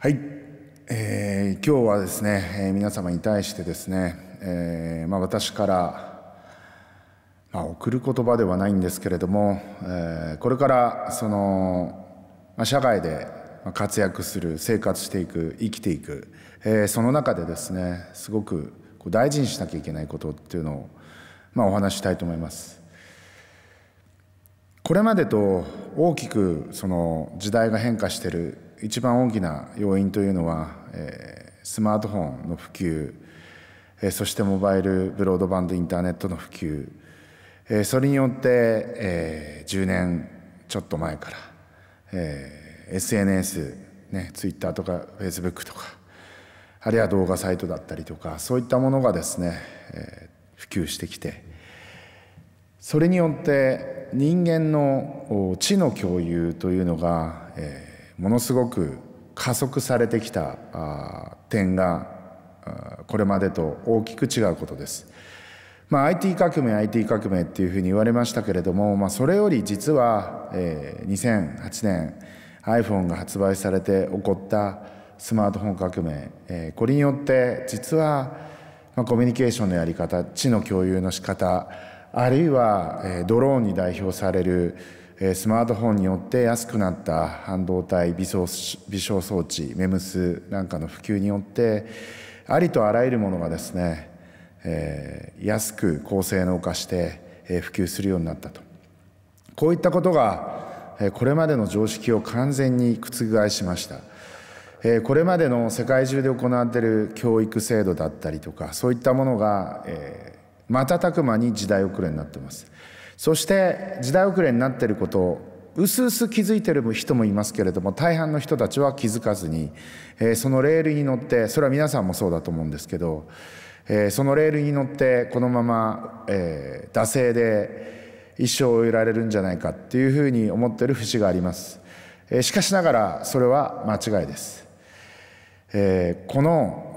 はい、えー、今日はですね、えー、皆様に対してですね、えーまあ、私から、まあ、送る言葉ではないんですけれども、えー、これからその、まあ、社会で活躍する生活していく生きていく、えー、その中でですねすごくこう大事にしなきゃいけないことっていうのを、まあ、お話したいと思います。これまでと大きくその時代が変化している一番大きな要因というのは、えスマートフォンの普及、えそしてモバイルブロードバンドインターネットの普及、えそれによって、え10年ちょっと前から、え SNS、ね、ツイッターとかフェイスブックとかあるいは動画サイトだったりとかそういったものがですね、え普及してきてそれによって人間の知の共有というのが、えーものすごく加速されてきた点がこれまでと大きく違うことです。まあ、IT 革命 IT 革命っていうふうに言われましたけれども、まあ、それより実は、えー、2008年 iPhone が発売されて起こったスマートフォン革命、えー、これによって実は、まあ、コミュニケーションのやり方知の共有の仕方あるいは、えー、ドローンに代表されるスマートフォンによって安くなった半導体微小装置 MEMS なんかの普及によってありとあらゆるものがですね、安く高性能化して、普及するようになったとこういったことが、これまでの常識を完全に覆しました、これまでの世界中で行われている教育制度だったりとかそういったものが、瞬く間に時代遅れになってます。そして時代遅れになっていることをうすうす気づいてる人もいますけれども大半の人たちは気づかずに、えー、そのレールに乗ってそれは皆さんもそうだと思うんですけど、えー、そのレールに乗ってこのまま、えー、惰性で一生を終えられるんじゃないかっていうふうに思ってる節があります、えしかしながらそれは間違いです、えこの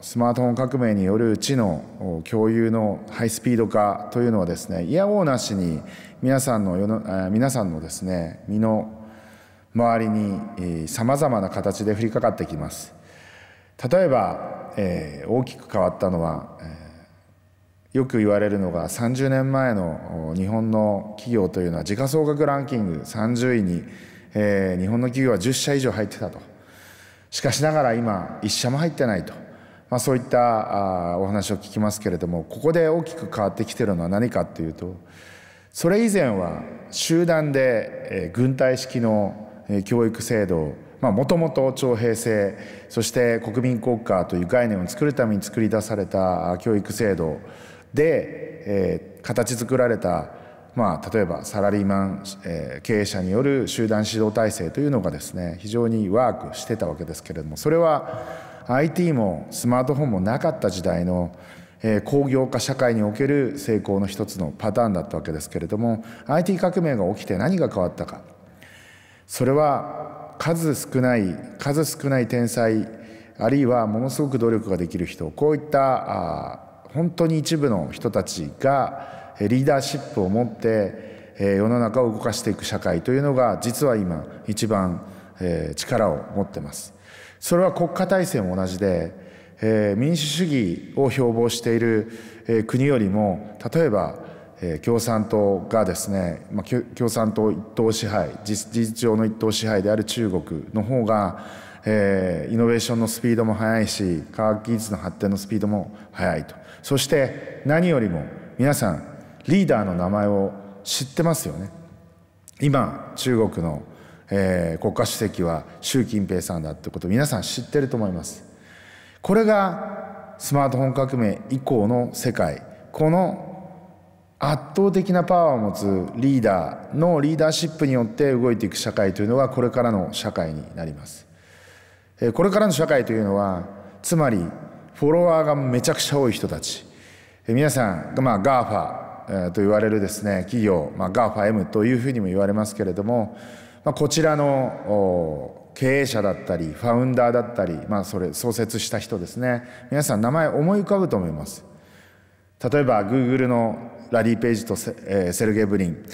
スマートフォン革命による知の共有のハイスピード化というのはですねいやおうなしに皆さんの世の皆さんのですね身の周りにさまざまな形で降りかかってきます例えば、えー、大きく変わったのは、えー、よく言われるのが30年前の日本の企業というのは時価総額ランキング30位に、えー、日本の企業は10社以上入ってたとしかしながら今1社も入ってないと。まあ、そういったあお話を聞きますけれどもここで大きく変わってきてるのは何かっていうとそれ以前は集団で、えー、軍隊式の、えー、教育制度もともと徴兵制そして国民国家という概念を作るために作り出された教育制度で、えー、形作られた、まあ、例えばサラリーマン、えー、経営者による集団指導体制というのがですね非常にワークしてたわけですけれどもそれは IT もスマートフォンもなかった時代の工業化社会における成功の一つのパターンだったわけですけれども IT 革命が起きて何が変わったかそれは数少ない数少ない天才あるいはものすごく努力ができる人こういった本当に一部の人たちがリーダーシップを持って世の中を動かしていく社会というのが実は今一番力を持ってます。それは国家体制も同じで、えー、民主主義を標榜している、えー、国よりも例えば、えー、共産党がですね、まあ、共産党一党支配事実上の一党支配である中国の方が、えー、イノベーションのスピードも速いし科学技術の発展のスピードも速いとそして何よりも皆さんリーダーの名前を知ってますよね今中国のえー、国家主席は習近平さんだってことを皆さん知ってると思います。これがスマートフォン革命以降の世界この圧倒的なパワーを持つリーダーのリーダーシップによって動いていく社会というのがこれからの社会になります。これからの社会というのはつまりフォロワーがめちゃくちゃ多い人たち皆さん、まあ、GAFA と言われるですね企業、まあ、GAFAM というふうにも言われますけれどもまあ、こちらの経営者だったりファウンダーだったり、まあ、それ創設した人ですね皆さん名前思い浮かぶと思います例えばグーグルのラリー・ペイジとセ,、えー、セルゲイ・ブリン、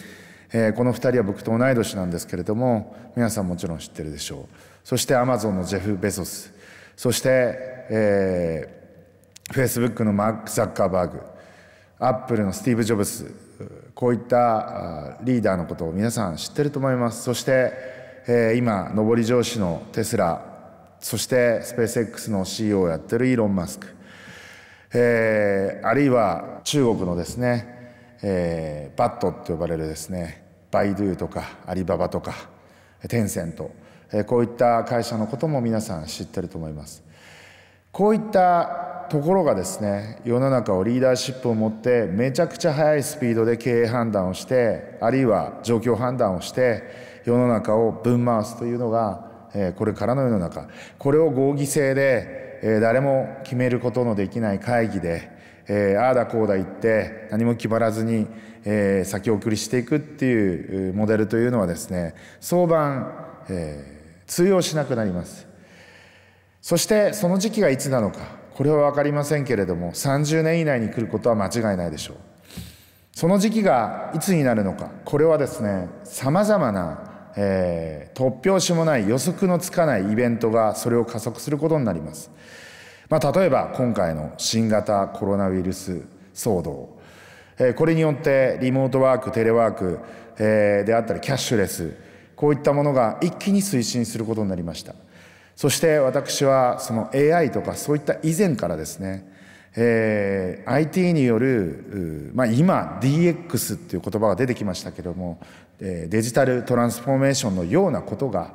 えー、この2人は僕と同い年なんですけれども皆さんもちろん知ってるでしょうそしてアマゾンのジェフ・ベソスそして、えー、フェイスブックのマーク・ザッカーバーグアップルのスティーブ・ジョブスこういったリーダーのことを皆さん知ってると思いますそして、え今上り上司のテスラそしてスペース X の CEO をやってるイーロン・マスク、えあるいは中国のですね、えバットって呼ばれるですねバイドゥとかアリババとかテンセント、えこういった会社のことも皆さん知ってると思いますこういったところがですね世の中をリーダーシップを持ってめちゃくちゃ速いスピードで経営判断をしてあるいは状況判断をして世の中をぶん回すというのが、えこれからの世の中これを合議制で、え誰も決めることのできない会議で、えああだこうだ言って何も決まらずに、え先送りしていくっていうモデルというのはですね早晩、え通用しなくなります。そしてその時期がいつなのかこれは分かりませんけれども30年以内に来ることは間違いないでしょうその時期がいつになるのかこれはですねさまざまな、えー、突拍子もない予測のつかないイベントがそれを加速することになります、まあ、例えば今回の新型コロナウイルス騒動、えー、これによってリモートワークテレワーク、えー、であったりキャッシュレスこういったものが一気に推進することになりましたそして私はその AI とかそういった以前からですね、えー、IT による、まあ、今 DX っていう言葉が出てきましたけども、えー、デジタルトランスフォーメーションのようなことが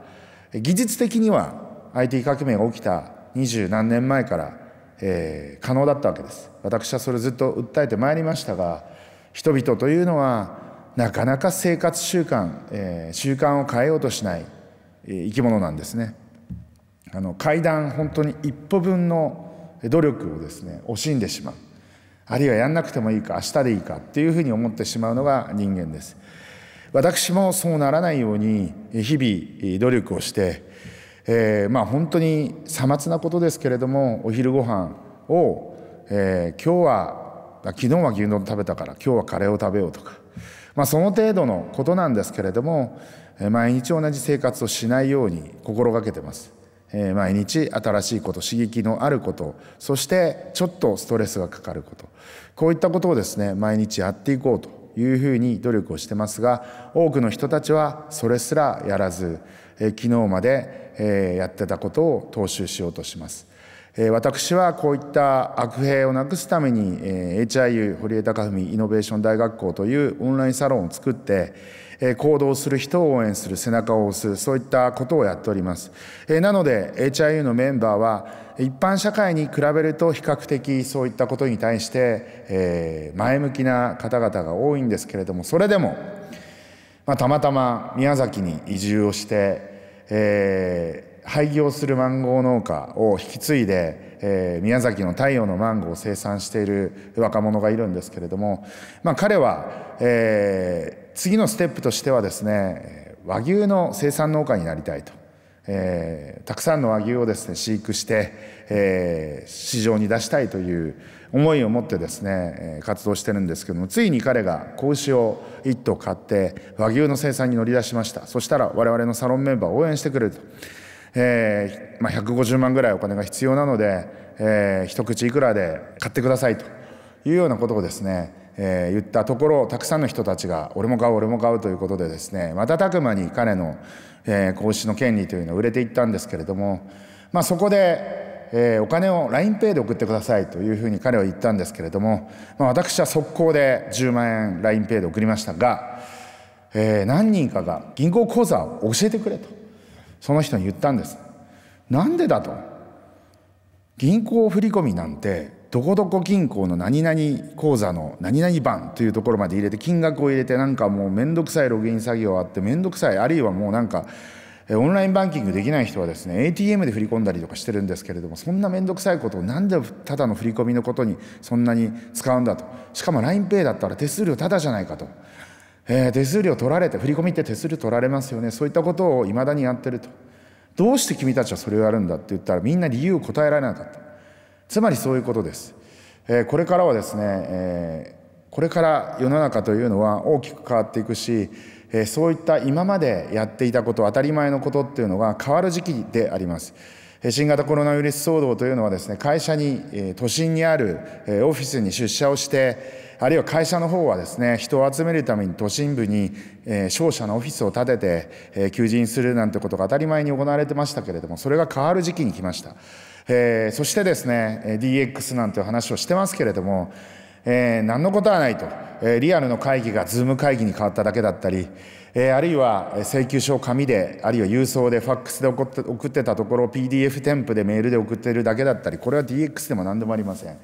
技術的には IT 革命が起きた二十何年前から、えー、可能だったわけです私はそれずっと訴えてまいりましたが人々というのはなかなか生活習慣、えー、習慣を変えようとしない、え生き物なんですね。あの階段本当に一歩分の努力をですね惜しんでしまうあるいはやんなくてもいいか明日でいいかっていうふうに思ってしまうのが人間です私もそうならないように日々努力をして、えー、まあ本当にさまつなことですけれどもお昼ご飯を、えー、今日は昨日は牛丼食べたから今日はカレーを食べようとか、まあ、その程度のことなんですけれども毎日同じ生活をしないように心がけてます。毎日新しいこと刺激のあることそしてちょっとストレスがかかることこういったことをですね毎日やっていこうというふうに努力をしてますが多くの人たちはそれすらやらず、昨日まで、やってたことを踏襲しようとします。私はこういった悪弊をなくすために HIU 堀江貴文イノベーション大学校というオンラインサロンを作って行動する人を応援する、背中を押す、そういったことをやっております。なので、HIU のメンバーは、一般社会に比べると比較的そういったことに対して、え前向きな方々が多いんですけれども、それでも、またまたま宮崎に移住をして、えー廃業するマンゴー農家を引き継いで、えー、宮崎の太陽のマンゴーを生産している若者がいるんですけれども、まあ、彼は、え次のステップとしてはですね和牛の生産農家になりたいと、えー、たくさんの和牛をですね飼育して、えー、市場に出したいという思いを持ってですね活動してるんですけどもついに彼が子牛を1頭買って和牛の生産に乗り出しましたそしたら我々のサロンメンバーを応援してくれると、えーまあ、150万ぐらいお金が必要なので、えー、一口いくらで買ってくださいというようなことをですねえー、言ったところたくさんの人たちが「俺も買う俺も買う」ということでですね瞬く間に彼の、えー、の権利というのを売れていったんですけれども、まあ、そこで、えー、お金を LINEPay で送ってくださいというふうに彼は言ったんですけれども、まあ、私は速攻で10万円 LINEPay で送りましたが、えー、何人かが銀行口座を教えてくれとその人に言ったんです。なんでだと銀行振込なんてどこどこ銀行の何々口座の何々番というところまで入れて金額を入れてなんかもう面倒くさいログイン作業あって面倒くさいあるいはもうなんかオンラインバンキングできない人はですね ATM で振り込んだりとかしてるんですけれどもそんな面倒くさいことをなんでただの振り込みのことにそんなに使うんだとしかも LINEPay だったら手数料ただじゃないかと。えー、手数料取られて振り込みって手数料取られますよねそういったことをいまだにやってるとどうして君たちはそれをやるんだって言ったらみんな理由を答えられなかったつまりそういうことです。えこれからはですね、えこれから世の中というのは大きく変わっていくし、えそういった今までやっていたこと当たり前のことっていうのが変わる時期であります。新型コロナウイルス騒動というのはですね会社に都心にあるオフィスに出社をしてあるいは会社の方はですね、人を集めるために都心部に、え商社のオフィスを建てて、え求人するなんてことが当たり前に行われてましたけれども、それが変わる時期に来ました。えー、そしてですね、DX なんて話をしてますけれども、えー、何のことはないと、えー、リアルの会議がズーム会議に変わっただけだったり、えー、あるいは請求書を紙で、あるいは郵送で、ファックスで送って送ってたところを PDF 添付でメールで送っているだけだったり、これは DX でも何でもありません。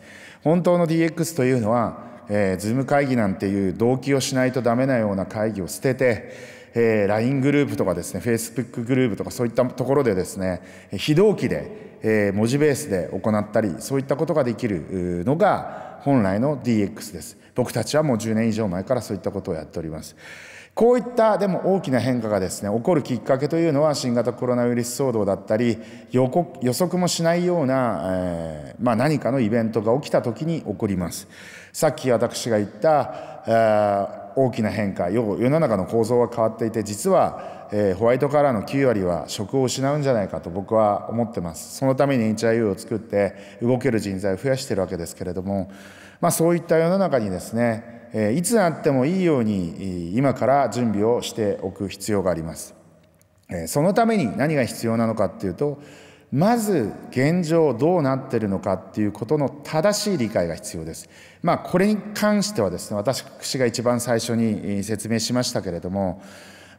本当の DX というのは、えー、ズーム会議なんていう動機をしないとダメなような会議を捨てて、えー、LINE グループとかですね、Facebook グループとかそういったところでですね、非同期で、えー、文字ベースで行ったり、そういったことができるのが、本来の DX です。僕たちはもう10年以上前からそういったことをやっております。こういったでも大きな変化がですね起こるきっかけというのは新型コロナウイルス騒動だったり予測もしないような、えー、まあ、何かのイベントが起きた時に起こりますさっき私が言った、えー、大きな変化世の中の構造は変わっていて実はえー、ホワイトカラーの9割は職を失うんじゃないかと僕は思ってます。そのために HIU を作って動ける人材を増やしてるわけですけれども、まあ、そういった世の中にですね、えー、いつあってもいいように今から準備をしておく必要があります。えー、そのために何が必要なのかっていうと、まず現状どうなってるのかっていうことの正しい理解が必要です。まあこれに関してはですね、私が一番最初に説明しましたけれども、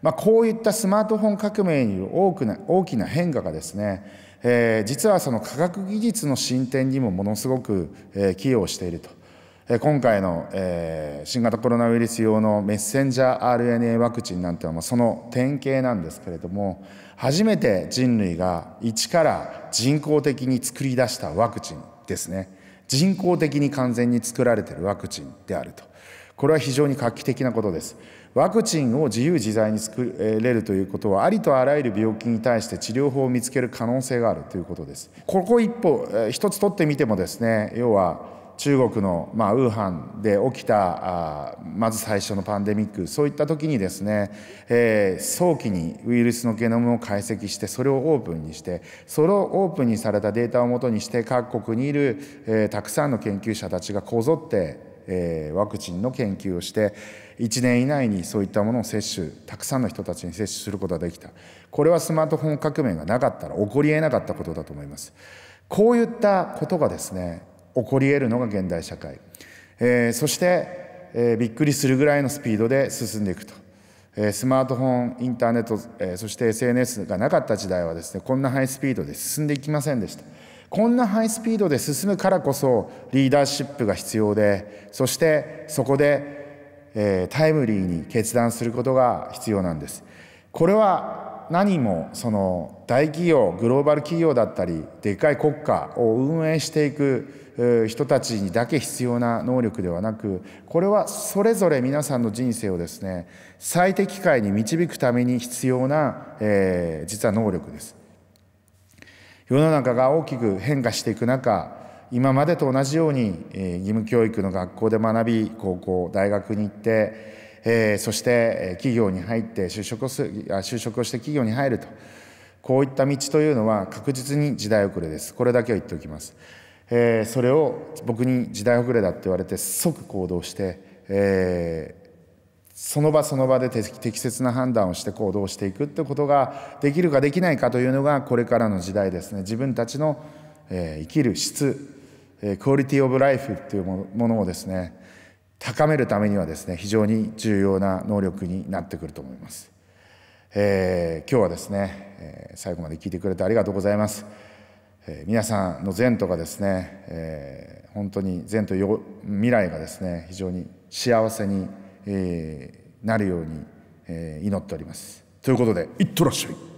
まあ、こういったスマートフォン革命による大きな大きな変化がですね、えー、実はその科学技術の進展にもものすごく、えー、寄与していると。今回の、えー、新型コロナウイルス用のメッセンジャー RNA ワクチンなんてのはその典型なんですけれども初めて人類が一から人工的に作り出したワクチンですね人工的に完全に作られているワクチンであるとこれは非常に画期的なことです。ワクチンを自由自在に作れるということは、ありとあらゆる病気に対して治療法を見つける可能性があるということです。ここ一歩、一つ取ってみてもですね、要は、中国の、まあ、ウーハンで起きたあまず最初のパンデミックそういった時にですね、えー、早期にウイルスのゲノムを解析してそれをオープンにしてそれをオープンにされたデータをもとにして各国にいる、えー、たくさんの研究者たちがこぞってえー、ワクチンの研究をして1年以内にそういったものを接種たくさんの人たちに接種することができたこれはスマートフォン革命がなかったら起こりえなかったことだと思いますこういったことがですね起こりえるのが現代社会、えー、そして、えー、びっくりするぐらいのスピードで進んでいくとスマートフォン、インターネット、そして SNS がなかった時代はですね、こんなハイスピードで進んでいきませんでした。こんなハイスピードで進むからこそリーダーシップが必要でそしてそこで、えー、タイムリーに決断することが必要なんですこれは何もその大企業グローバル企業だったりでっかい国家を運営していく人たちにだけ必要な能力ではなくこれはそれぞれ皆さんの人生をですね最適解に導くために必要な、えー、実は能力です。世の中が大きく変化していく中今までと同じように、え義務教育の学校で学び高校大学に行って、えそして企業に入って就職をす就職をして企業に入るとこういった道というのは確実に時代遅れですこれだけは言っておきます、えそれを僕に時代遅れだって言われて即行動して、えその場その場で適切な判断をして行動していくってことができるかできないかというのがこれからの時代ですね自分たちの、え生きる質、えクオリティオブライフっていうものをですね高めるためにはですね非常に重要な能力になってくると思います、えー、今日はですね、え最後まで聞いてくれてありがとうございます、えー、皆さんの善とかですね、えー、本当に善と未来がですね非常に幸せにえー、なるように、えー、祈っておりますということでいってらっしゃい